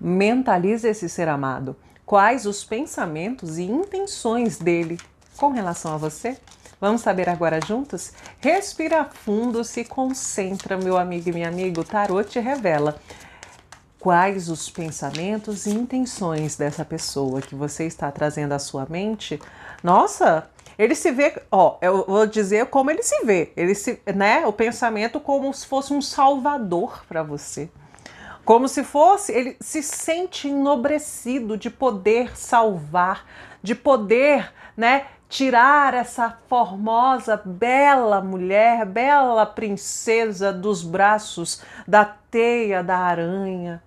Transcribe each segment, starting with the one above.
mentaliza esse ser amado. Quais os pensamentos e intenções dele com relação a você? Vamos saber agora juntos? Respira fundo, se concentra, meu amigo e minha amiga. O tarot te revela quais os pensamentos e intenções dessa pessoa que você está trazendo à sua mente. Nossa, ele se vê, ó, eu vou dizer como ele se vê. Ele se, né, o pensamento como se fosse um salvador para você. Como se fosse, ele se sente enobrecido de poder salvar, de poder, né, tirar essa formosa, bela mulher, bela princesa dos braços da teia da aranha.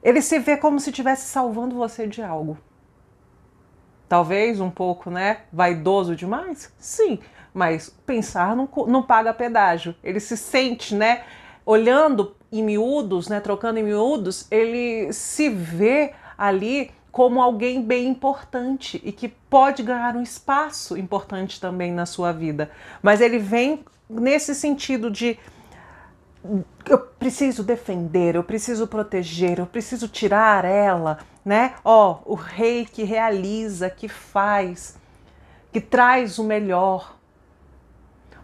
Ele se vê como se estivesse salvando você de algo. Talvez um pouco, né? Vaidoso demais? Sim, mas pensar não, não paga pedágio. Ele se sente, né? Olhando em miúdos, né, trocando em miúdos, ele se vê ali como alguém bem importante e que pode ganhar um espaço importante também na sua vida. Mas ele vem nesse sentido de eu preciso defender, eu preciso proteger, eu preciso tirar ela, né? Ó, oh, o rei que realiza, que faz, que traz o melhor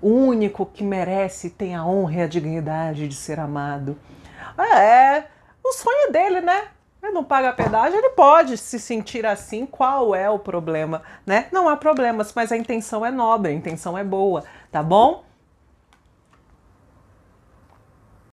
o único que merece tem a honra e a dignidade de ser amado. É, o sonho é dele, né? Ele não paga pedágio, ele pode se sentir assim. Qual é o problema, né? Não há problemas, mas a intenção é nobre, a intenção é boa, tá bom?